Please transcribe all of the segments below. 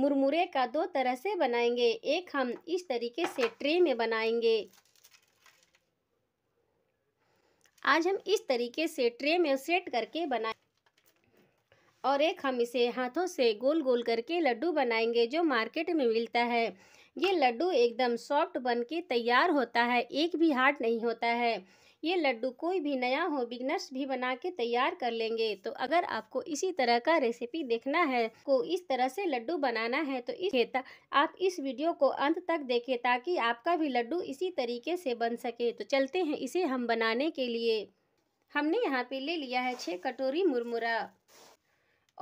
मुरमुरे का दो तरह से बनाएंगे एक हम इस तरीके से ट्रे में बनाएंगे आज हम इस तरीके से ट्रे में सेट करके बनाए और एक हम इसे हाथों से गोल गोल करके लड्डू बनाएंगे जो मार्केट में मिलता है ये लड्डू एकदम सॉफ्ट बन के तैयार होता है एक भी हार्ड नहीं होता है ये लड्डू कोई भी नया हो बिगनर्स भी बना के तैयार कर लेंगे तो अगर आपको इसी तरह का रेसिपी देखना है को इस तरह से लड्डू बनाना है तो इस आप इस वीडियो को अंत तक देखें ताकि आपका भी लड्डू इसी तरीके से बन सके तो चलते हैं इसे हम बनाने के लिए हमने यहाँ पे ले लिया है छः कटोरी मुरमुरा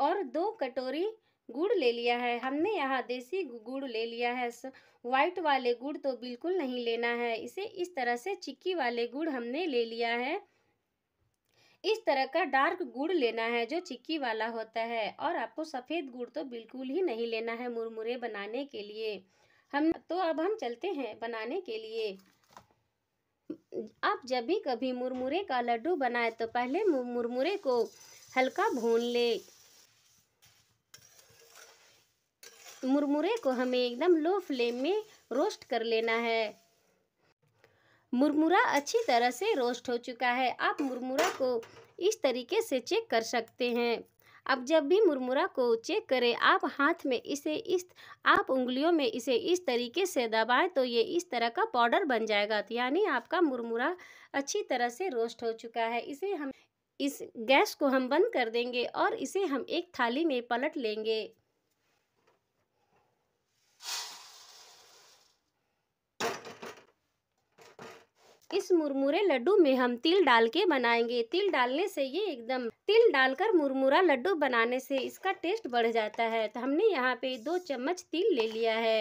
और दो कटोरी गुड़ ले लिया है हमने यहाँ देसी गुड़ ले लिया है वाइट वाले गुड़ तो बिल्कुल नहीं लेना है इसे इस तरह से चिक्की वाले गुड़ हमने ले लिया है इस तरह का डार्क गुड़ लेना है जो चिक्की वाला होता है और आपको सफ़ेद गुड़ तो बिल्कुल ही नहीं लेना है मुरमुरे बनाने के लिए हम तो अब हम चलते हैं बनाने के लिए आप जब भी कभी मुरमुरे का लड्डू बनाए तो पहले मुरमुरे को हल्का भून ले मुरमुरे को हमें एकदम लो फ्लेम में रोस्ट कर लेना है मुरमुरा अच्छी तरह से रोस्ट हो चुका है आप मुरमुरा को इस तरीके से चेक कर सकते हैं अब जब भी मुरमुरा को चेक करें आप हाथ में इसे इस आप उंगलियों में इसे इस तरीके से दबाएं तो ये इस तरह का पाउडर बन जाएगा यानी आपका मुरमुरा अच्छी तरह से रोस्ट हो चुका है इसे हम इस गैस को हम बंद कर देंगे और इसे हम एक थाली में पलट लेंगे इस मुरमुरे लड्डू में हम तिल डाल के बनाएंगे तिल डालने से ये एकदम तिल डालकर मुरमुरा लड्डू बनाने से इसका टेस्ट बढ़ जाता है तो हमने यहाँ पे दो चम्मच तिल ले लिया है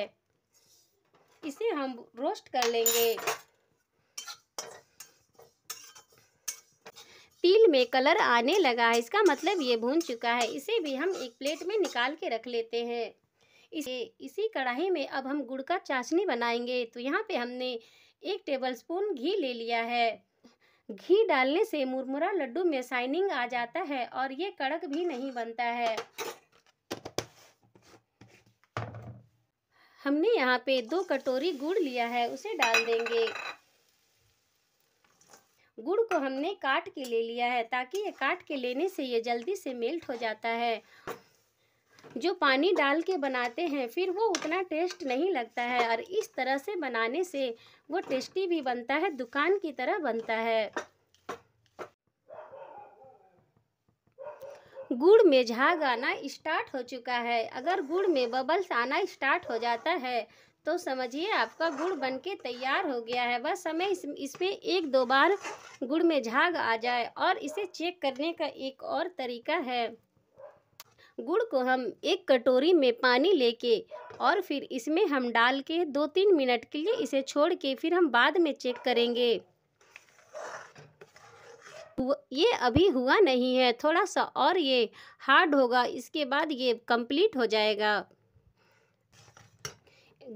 इसे हम रोस्ट कर लेंगे तिल में कलर आने लगा है इसका मतलब ये भून चुका है इसे भी हम एक प्लेट में निकाल के रख लेते हैं इसे इसी कढ़ाई में अब हम गुड़ का चाशनी बनाएंगे तो यहाँ पे हमने एक टेबलस्पून घी ले लिया है घी डालने से मुरमुरा लड्डू में शाइनिंग आ जाता है और ये कड़क भी नहीं बनता है हमने यहाँ पे दो कटोरी गुड़ लिया है उसे डाल देंगे गुड़ को हमने काट के ले लिया है ताकि ये काट के लेने से ये जल्दी से मेल्ट हो जाता है जो पानी डाल के बनाते हैं फिर वो उतना टेस्ट नहीं लगता है और इस तरह से बनाने से वो टेस्टी भी बनता है दुकान की तरह बनता है गुड़ में झाग आना स्टार्ट हो चुका है अगर गुड़ में बबल्स आना स्टार्ट हो जाता है तो समझिए आपका गुड़ बनके तैयार हो गया है बस हमें इस इसमें एक दो बार गुड़ में झाग आ जाए और इसे चेक करने का एक और तरीका है गुड़ को हम एक कटोरी में पानी लेके और फिर इसमें हम डाल के दो तीन मिनट के लिए इसे छोड़ के फिर हम बाद में चेक करेंगे ये अभी हुआ नहीं है थोड़ा सा और ये हार्ड होगा इसके बाद ये कंप्लीट हो जाएगा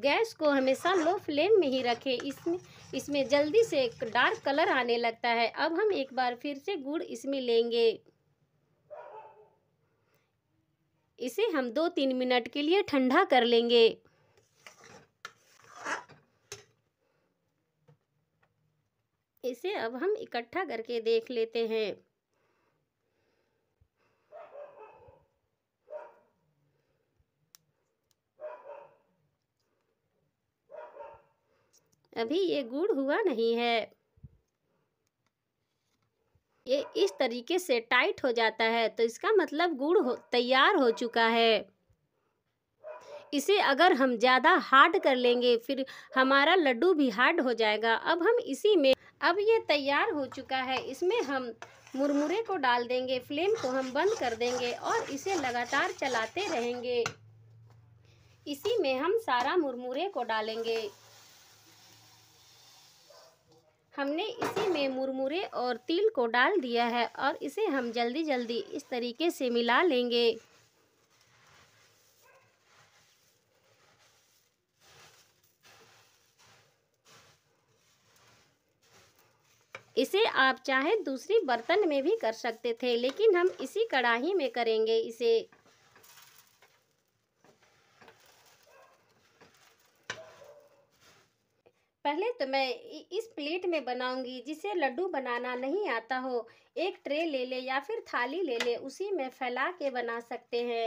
गैस को हमेशा लो फ्लेम में ही रखें इसमें इसमें जल्दी से डार्क कलर आने लगता है अब हम एक बार फिर से गुड़ इसमें लेंगे इसे हम दो तीन मिनट के लिए ठंडा कर लेंगे इसे अब हम इकट्ठा करके देख लेते हैं अभी ये गुड़ हुआ नहीं है ये इस तरीके से टाइट हो जाता है तो इसका मतलब गुड़ हो तैयार हो चुका है इसे अगर हम ज़्यादा हार्ड कर लेंगे फिर हमारा लड्डू भी हार्ड हो जाएगा अब हम इसी में अब ये तैयार हो चुका है इसमें हम मुरमुरे को डाल देंगे फ्लेम को हम बंद कर देंगे और इसे लगातार चलाते रहेंगे इसी में हम सारा मुरमुरे को डालेंगे हमने इसी में मुरमुरे और तिल को डाल दिया है और इसे हम जल्दी जल्दी इस तरीके से मिला लेंगे इसे आप चाहे दूसरी बर्तन में भी कर सकते थे लेकिन हम इसी कढ़ाही में करेंगे इसे पहले तो मैं इस प्लेट में बनाऊंगी जिसे लड्डू बनाना नहीं आता हो एक ट्रे ले ले या फिर थाली ले ले उसी में फैला के बना सकते हैं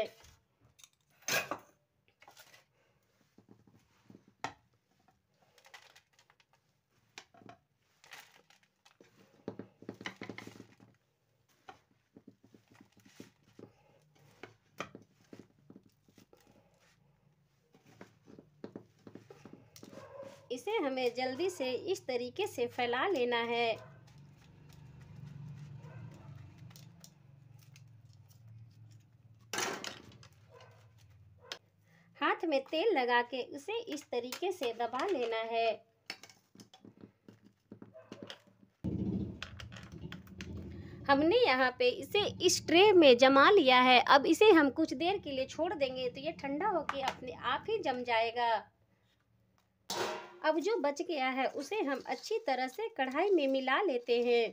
इसे हमें जल्दी से इस तरीके से फैला लेना है हाथ में तेल लगा के उसे इस तरीके से दबा लेना है हमने यहाँ पे इसे इस ट्रे में जमा लिया है अब इसे हम कुछ देर के लिए छोड़ देंगे तो ये ठंडा होके अपने आप ही जम जाएगा अब जो बच गया है उसे हम अच्छी तरह से कढ़ाई में मिला लेते हैं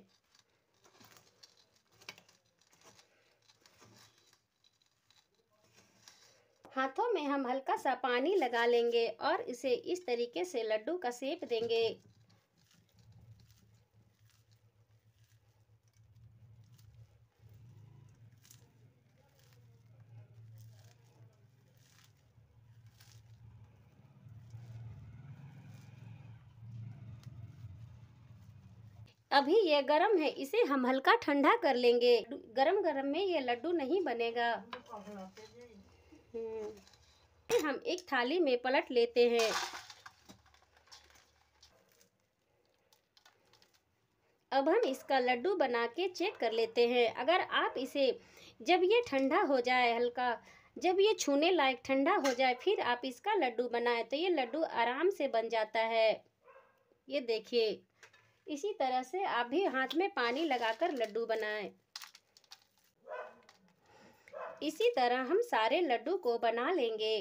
हाथों में हम हल्का सा पानी लगा लेंगे और इसे इस तरीके से लड्डू का सेप देंगे अभी ये गरम है इसे हम हल्का ठंडा कर लेंगे गरम गरम में ये लड्डू नहीं बनेगा हम्म, हम एक थाली में पलट लेते हैं अब हम इसका लड्डू बना के चेक कर लेते हैं अगर आप इसे जब ये ठंडा हो जाए हल्का जब ये छूने लायक ठंडा हो जाए फिर आप इसका लड्डू बनाए तो ये लड्डू आराम से बन जाता है ये देखिए इसी तरह से आप भी हाथ में पानी लगाकर लड्डू बनाएं इसी तरह हम सारे लड्डू को बना लेंगे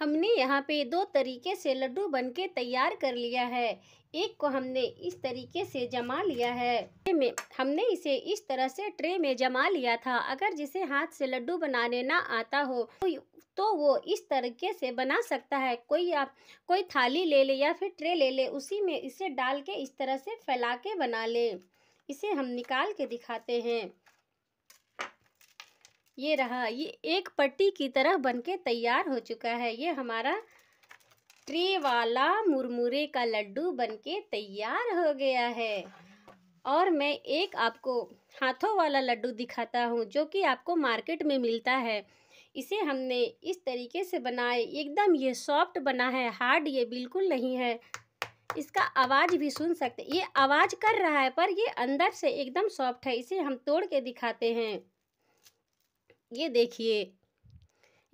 हमने यहाँ पे दो तरीके से लड्डू बनके तैयार कर लिया है एक को हमने इस तरीके से जमा लिया है में हमने इसे इस तरह से ट्रे में जमा लिया था अगर जिसे हाथ से लड्डू बनाने ना आता हो तो तो वो इस तरीके से बना सकता है कोई आप कोई थाली ले ले या फिर ट्रे ले ले उसी में इसे डाल के इस तरह से फैला के बना ले इसे हम निकाल के दिखाते हैं ये रहा ये एक पट्टी की तरह बनके तैयार हो चुका है ये हमारा ट्रे वाला मुरमुरे का लड्डू बनके तैयार हो गया है और मैं एक आपको हाथों वाला लड्डू दिखाता हूँ जो कि आपको मार्केट में मिलता है इसे हमने इस तरीके से बनाए एकदम ये सॉफ्ट बना है हार्ड ये बिल्कुल नहीं है इसका आवाज़ भी सुन सकते ये आवाज़ कर रहा है पर ये अंदर से एकदम सॉफ्ट है इसे हम तोड़ के दिखाते हैं ये देखिए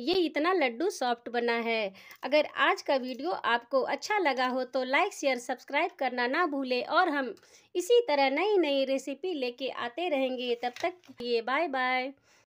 ये इतना लड्डू सॉफ्ट बना है अगर आज का वीडियो आपको अच्छा लगा हो तो लाइक शेयर सब्सक्राइब करना ना भूलें और हम इसी तरह नई नई रेसिपी लेके आते रहेंगे तब तक ये बाय बाय